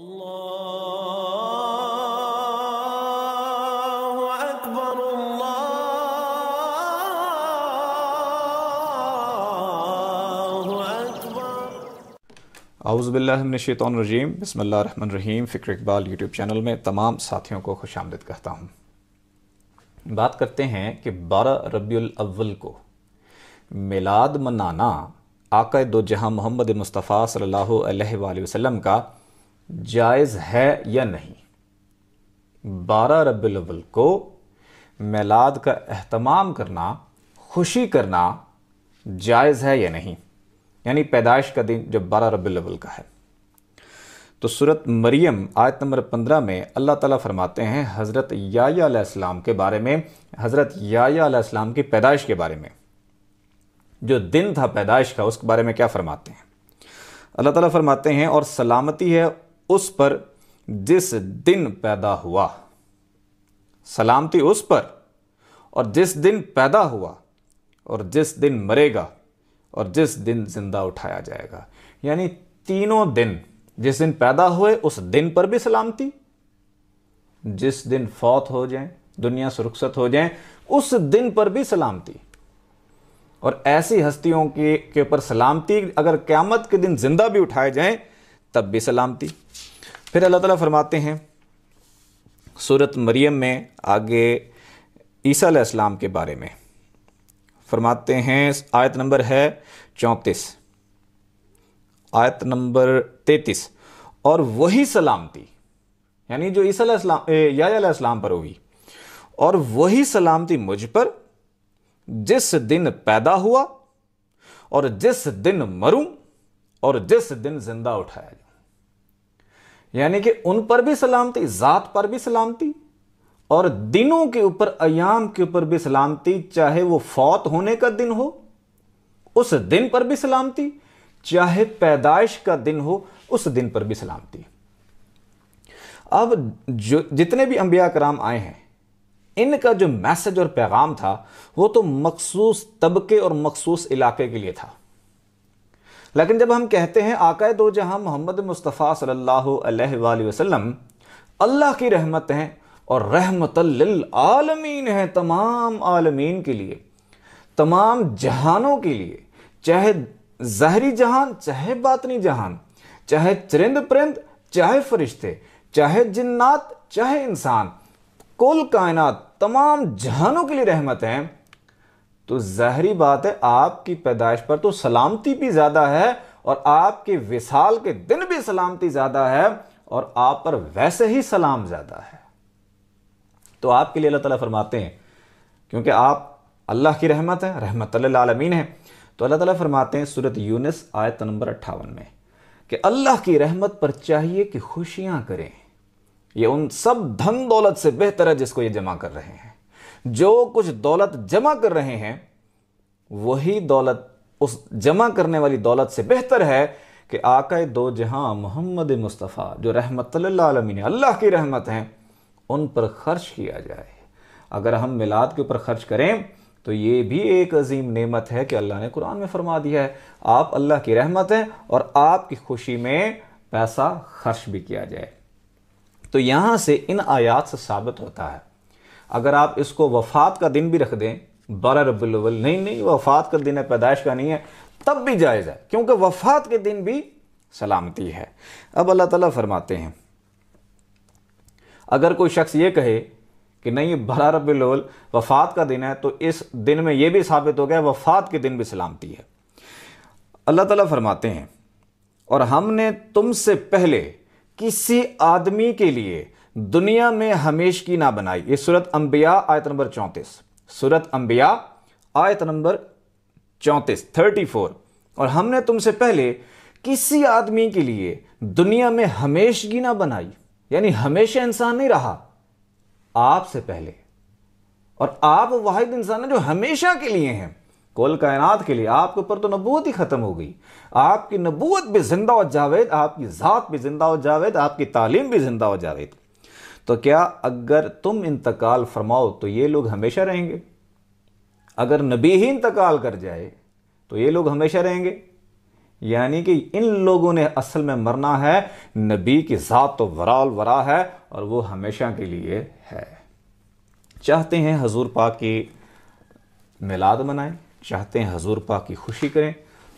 बसमल run रहीम फ़िक्र Iqbal YouTube channel में तमाम साथियों को खुश आमदद कहता हूँ बात करते हैं कि बारह रबी अव्वल को मिलाद मनाना आका दो जहाँ मोहम्मद मुस्तफ़ा सल्लल्लाहु अलैहि का जायज़ है या नहीं बारह रबील को मेलाद का अहतमाम करना खुशी करना जायज़ है या नहीं यानी पैदाइश का दिन जब बारह रबील का है तो सूरत मरियम आयत नंबर पंद्रह में अल्लाह ताला फरमाते हैं हज़रत याम के बारे में हज़रत यायाम की पैदाइश के बारे में जो दिन था पैदाइश का उसके बारे में क्या फरमाते हैं अल्लाह ताला फरमाते हैं और सलामती है उस पर जिस दिन पैदा हुआ सलामती उस पर और जिस दिन पैदा हुआ और जिस दिन मरेगा और जिस दिन जिंदा उठाया जाएगा यानी तीनों दिन जिस दिन पैदा हुए उस दिन पर भी सलामती जिस दिन फौत हो जाए दुनिया सुरक्षित हो जाए उस दिन पर भी सलामती और ऐसी हस्तियों के ऊपर सलामती अगर क्यामत के दिन जिंदा भी उठाए जाएं तब भी सलामती फिर अल्लाह ताला फरमाते हैं सूरत मरियम में आगे ईसा इस्लाम के बारे में फरमाते हैं आयत नंबर है चौंतीस आयत नंबर तैतीस और वही सलामती यानी जो ईसा अलैहिस्सलाम या पर हुई और वही सलामती मुझ पर जिस दिन पैदा हुआ और जिस दिन मरूं और जिस दिन जिंदा उठाया यानी कि उन पर भी सलामती ज़ात पर भी सलामती और दिनों के ऊपर अयाम के ऊपर भी सलामती चाहे वो फौत होने का दिन हो उस दिन पर भी सलामती चाहे पैदाइश का दिन हो उस दिन पर भी सलामती अब जो जितने भी अंबिया कराम आए हैं इनका जो मैसेज और पैगाम था वो तो मखसूस तबके और मखसूस इलाके के लिए था लेकिन जब हम कहते हैं आकाए दो जहाँ मोहम्मद मुस्तफ़ा सल्ला वसलम अल्लाह की रहमत हैं और रहमत आलमीन है तमाम आलमीन के लिए तमाम जहानों के लिए चाहे जहरी जहान चाहे बातनी जहान चाहे चरिंद परिंद चाहे फरिश्ते चाहे जिन्नात चाहे इंसान कुल कायनात तमाम जहानों के लिए रहमत हैं तो जहरी बात है आपकी पैदाइश पर तो सलामती भी ज़्यादा है और आपके विशाल के दिन भी सलामती ज़्यादा है और आप पर वैसे ही सलाम ज़्यादा है तो आपके लिए अल्लाह ताला फरमाते हैं क्योंकि आप अल्लाह की रहमत है रहमत आलमीन है तो अल्लाह ताला फरमाते हैं सूरत यूनिस आयत नंबर अट्ठावन में कि अल्लाह की रहमत पर चाहिए कि खुशियां करें यह उन सब धन दौलत से बेहतर है जिसको ये जमा कर रहे हैं जो कुछ दौलत जमा कर रहे हैं वही दौलत उस जमा करने वाली दौलत से बेहतर है कि आकए दो जहां मोहम्मद मुस्तफ़ा जो रहमत ने अल्लाह की रहमत हैं उन पर खर्च किया जाए अगर हम मिलाद के ऊपर खर्च करें तो ये भी एक अजीम नेमत है कि अल्लाह ने कुरान में फरमा दिया है आप अल्लाह की रहमत हैं और आपकी खुशी में पैसा खर्च भी किया जाए तो यहाँ से इन आयात से साबित होता है अगर आप इसको वफात का दिन भी रख दें बारह रबल नहीं नहीं वफात का दिन है पैदाइश का नहीं है तब भी जायज़ है क्योंकि वफात के दिन भी सलामती है अब अल्लाह ताला फरमाते हैं अगर कोई शख्स ये कहे कि नहीं बारह रबल वफात का दिन है तो इस दिन में यह भी साबित हो गया वफात के दिन भी सलामती है अल्लाह ताला फरमाते हैं और हमने तुमसे पहले किसी आदमी के लिए दुनिया में हमेश की ना बनाई ये सूरत अंबिया आयत नंबर चौंतीस सूरत अंबिया आयत नंबर चौंतीस थर्टी फोर और हमने तुमसे पहले किसी आदमी के लिए दुनिया में हमेश की ना बनाई यानी हमेशा इंसान नहीं रहा आपसे पहले और आप वाहिद इंसान हैं जो हमेशा के लिए हैं कोल कायनात के लिए आपके ऊपर तो नबूत ही ख़त्म हो गई आपकी नबूत भी ज़िंदा और जावेद आपकी ज़ात भी ज़िंदा और जावेद आपकी तालीम भी ज़िंदा और जावेद तो क्या अगर तुम इंतकाल फरमाओ तो ये लोग हमेशा रहेंगे अगर नबी ही इंतकाल कर जाए तो ये लोग हमेशा रहेंगे यानी कि इन लोगों ने असल में मरना है नबी की ज़ात तो वराल वरा है और वो हमेशा के लिए है चाहते हैं हजूर पाक की मिलाद मनाएं चाहते हैं हजूर पाक की खुशी करें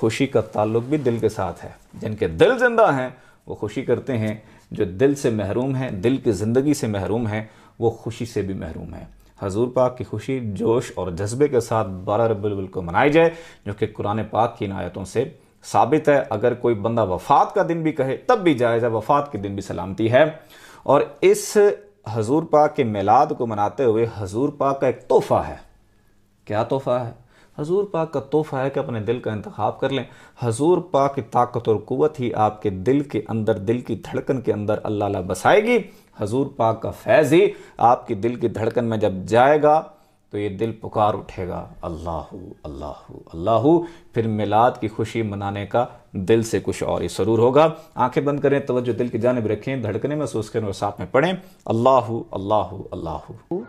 खुशी का ताल्लुक भी दिल के साथ है जिनके दिल जिंदा हैं वो खुशी करते हैं जो दिल से महरूम हैं दिल की ज़िंदगी से महरूम हैं वो खुशी से भी महरूम हैं हजूर पाक की खुशी जोश और जज्बे के साथ बारह रबुल को मनाई जाए जो कि कुरान पाक की इनायतों से साबित है अगर कोई बंदा वफात का दिन भी कहे तब भी जायज़ है वफात के दिन भी सलामती है और इस हजूर पाक के मिलाद को मनाते हुए हजूर पाक का एक तोहफ़ा है क्या तोहफ़ा है हजूर पाक का तोहफ़ा है कि अपने दिल का इंतखब कर लें हजूर पाक की ताकत और क़वत ही आपके दिल के अंदर दिल की धड़कन के अंदर अल्लाह बसाएगी हजूर पाक का फैज़ ही आपकी दिल की धड़कन में जब जाएगा तो ये दिल पुकार उठेगा अल्लाह अल्लाह अल्लाह फिर मिलाद की खुशी मनाने का दिल से कुछ और ही सरूर होगा आंखें बंद करें तवज्जो दिल की जानब रखें धड़कने महसूस करें और साथ में पढ़ें अल्लाह अल्लाह अल्लाह